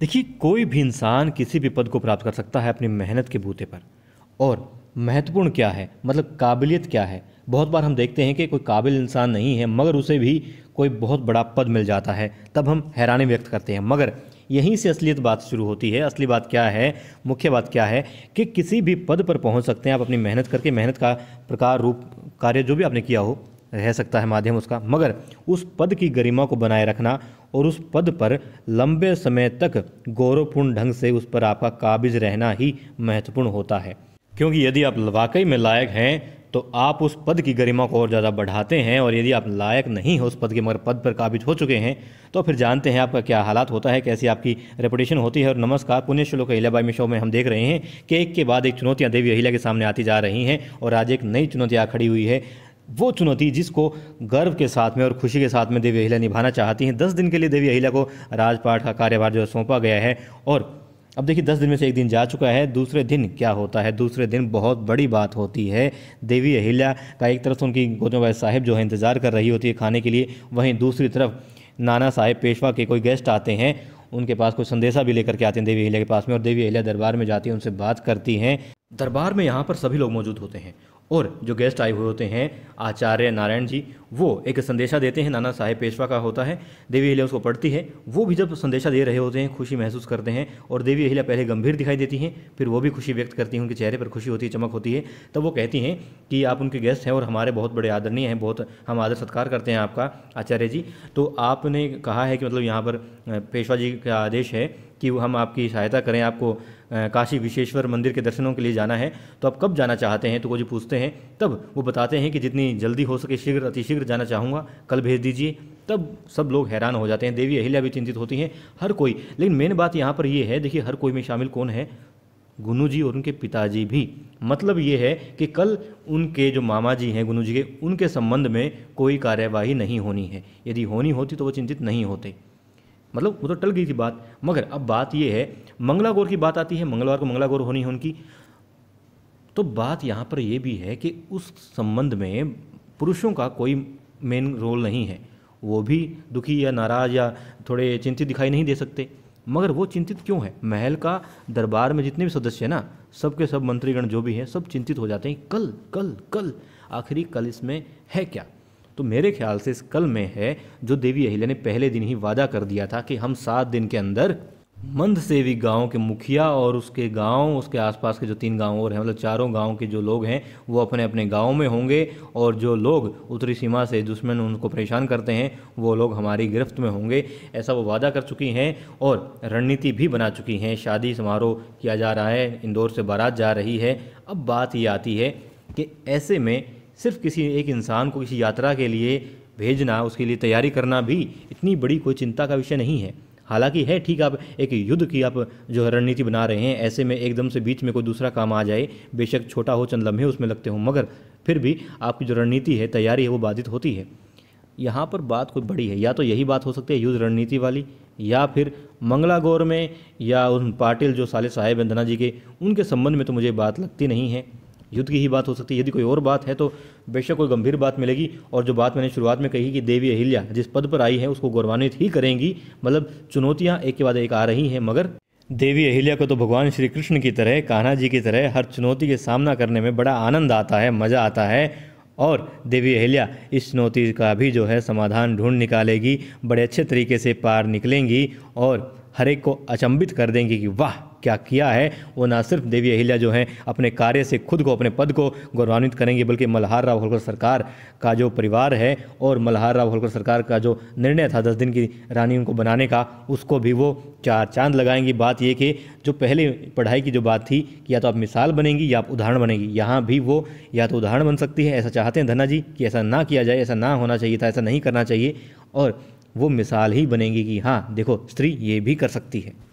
देखिए कोई भी इंसान किसी भी पद को प्राप्त कर सकता है अपनी मेहनत के बूते पर और महत्वपूर्ण क्या है मतलब काबिलियत क्या है बहुत बार हम देखते हैं कि कोई काबिल इंसान नहीं है मगर उसे भी कोई बहुत बड़ा पद मिल जाता है तब हम हैरानी व्यक्त करते हैं मगर यहीं से असलियत बात शुरू होती है असली बात क्या है मुख्य बात क्या है कि किसी भी पद पर पहुंच सकते हैं आप अपनी मेहनत करके मेहनत का प्रकार रूप कार्य जो भी आपने किया हो रह सकता है माध्यम उसका मगर उस पद की गरिमा को बनाए रखना और उस पद पर लंबे समय तक गौरवपूर्ण ढंग से उस पर आपका काबिज रहना ही महत्वपूर्ण होता है क्योंकि यदि आप वाकई में लायक हैं तो आप उस पद की गरिमा को और ज़्यादा बढ़ाते हैं और यदि आप लायक नहीं हो उस पद के मगर पद पर काबिज हो चुके हैं तो फिर जानते हैं आपका क्या हालात होता है कैसी आपकी रेपुटेशन होती है और नमस्कार पुण्य श्लोक अहिल्याबाई में शो में हम देख रहे हैं कि एक के बाद एक चुनौतियाँ देवी अहिल्या के सामने आती जा रही हैं और आज एक नई चुनौतियाँ खड़ी हुई है वो चुनौती जिसको गर्व के साथ में और खुशी के साथ में देवी अहिल्या निभाना चाहती हैं दस दिन के लिए देवी अहिल्या को राजपाठ का कार्यभार जो है सौंपा गया है और अब देखिए दस दिन में से एक दिन जा चुका है दूसरे दिन क्या होता है दूसरे दिन बहुत बड़ी बात होती है देवी अहिल्या का एक तरफ से उनकी भाई साहिब जो है इंतज़ार कर रही होती है खाने के लिए वहीं दूसरी तरफ नाना साहेब पेशवा के कोई गेस्ट आते हैं उनके पास कोई संदेशा भी लेकर के आते हैं देवी अहिल्या के पास में और देवी अहिल्या दरबार में जाती है उनसे बात करती हैं दरबार में यहाँ पर सभी लोग मौजूद होते हैं और जो गेस्ट आए हुए होते हैं आचार्य नारायण जी वो एक संदेशा देते हैं नाना साहेब पेशवा का होता है देवी अहिल्या उसको पढ़ती है वो भी जब संदेशा दे रहे होते हैं खुशी महसूस करते हैं और देवी अहिल्या पहले गंभीर दिखाई देती हैं फिर वो भी खुशी व्यक्त करती हैं उनके चेहरे पर खुशी होती है चमक होती है तब वो कहती हैं कि आप उनके गेस्ट हैं और हमारे बहुत बड़े आदरणीय हैं बहुत हम आदर सत्कार करते हैं आपका आचार्य जी तो आपने कहा है कि मतलब यहाँ पर पेशवा जी का आदेश है कि हम आपकी सहायता करें आपको काशी विश्वेश्वर मंदिर के दर्शनों के लिए जाना है तो आप कब जाना चाहते हैं तो वो जो पूछते हैं तब वो बताते हैं कि जितनी जल्दी हो सके शीघ्र अतिशीघ्र जाना चाहूँगा कल भेज दीजिए तब सब लोग हैरान हो जाते हैं देवी अहिल्या भी चिंतित होती हैं हर कोई लेकिन मेन बात यहाँ पर ये है देखिए हर कोई में शामिल कौन है गुनू जी और उनके पिताजी भी मतलब ये है कि कल उनके जो मामा जी हैं गुनू जी के उनके संबंध में कोई कार्यवाही नहीं होनी है यदि होनी होती तो वो चिंतित नहीं होते मतलब वो तो टल गई थी बात मगर अब बात ये है मंगला गौर की बात आती है मंगलवार को मंगला गौर होनी है उनकी तो बात यहाँ पर यह भी है कि उस संबंध में पुरुषों का कोई मेन रोल नहीं है वो भी दुखी या नाराज या थोड़े चिंतित दिखाई नहीं दे सकते मगर वो चिंतित क्यों है महल का दरबार में जितने भी सदस्य हैं ना सब के सब मंत्रीगण जो भी हैं सब चिंतित हो जाते हैं कल कल कल आखिरी कल इसमें है क्या तो मेरे ख्याल से इस कल में है जो देवी अहिल्या ने पहले दिन ही वादा कर दिया था कि हम सात दिन के अंदर मंदसेवी गांव के मुखिया और उसके गांव उसके आसपास के जो तीन गांव और हैं मतलब चारों गांव के जो लोग हैं वो अपने अपने गांव में होंगे और जो लोग उत्तरी सीमा से दुश्मन उनको परेशान करते हैं वो लोग हमारी गिरफ्त में होंगे ऐसा वो वादा कर चुकी हैं और रणनीति भी बना चुकी हैं शादी समारोह किया जा रहा है इंदौर से बारात जा रही है अब बात ये आती है कि ऐसे में सिर्फ किसी एक इंसान को किसी यात्रा के लिए भेजना उसके लिए तैयारी करना भी इतनी बड़ी कोई चिंता का विषय नहीं है हालांकि है ठीक आप एक युद्ध की आप जो है रणनीति बना रहे हैं ऐसे में एकदम से बीच में कोई दूसरा काम आ जाए बेशक छोटा हो चंद लम्हे उसमें लगते हों मगर फिर भी आपकी जो रणनीति है तैयारी है वो बाधित होती है यहाँ पर बात कोई बड़ी है या तो यही बात हो सकती है युद्ध रणनीति वाली या फिर मंगलागौर में या उन पाटिल जो साले साहेब धना जी के उनके संबंध में तो मुझे बात लगती नहीं है युद्ध की ही बात हो सकती है यदि कोई और बात है तो बेशक कोई गंभीर बात मिलेगी और जो बात मैंने शुरुआत में कही कि देवी अहिल्या जिस पद पर आई है उसको गौरवान्वित ही करेंगी मतलब चुनौतियाँ एक के बाद एक आ रही हैं मगर देवी अहिल्या को तो भगवान श्री कृष्ण की तरह कान्हा जी की तरह हर चुनौती के सामना करने में बड़ा आनंद आता है मज़ा आता है और देवी अहिल्या इस चुनौती का भी जो है समाधान ढूंढ निकालेगी बड़े अच्छे तरीके से पार निकलेंगी और हर एक को अचंभित कर देंगी कि वाह क्या किया है वो ना सिर्फ देवी अहिल्या जो हैं अपने कार्य से खुद को अपने पद को गौरवान्वित करेंगी बल्कि मल्हार राव होलकर सरकार का जो परिवार है और मल्हार राव होलकर सरकार का जो निर्णय था दस दिन की रानी उनको बनाने का उसको भी वो चार चांद लगाएंगी बात ये कि जो पहले पढ़ाई की जो बात थी कि या तो आप मिसाल बनेंगी या आप उदाहरण बनेंगी यहाँ भी वो या तो उदाहरण बन सकती है ऐसा चाहते हैं धना जी कि ऐसा ना किया जाए ऐसा ना होना चाहिए था ऐसा नहीं करना चाहिए और वो मिसाल ही बनेंगी कि हाँ देखो स्त्री ये भी कर सकती है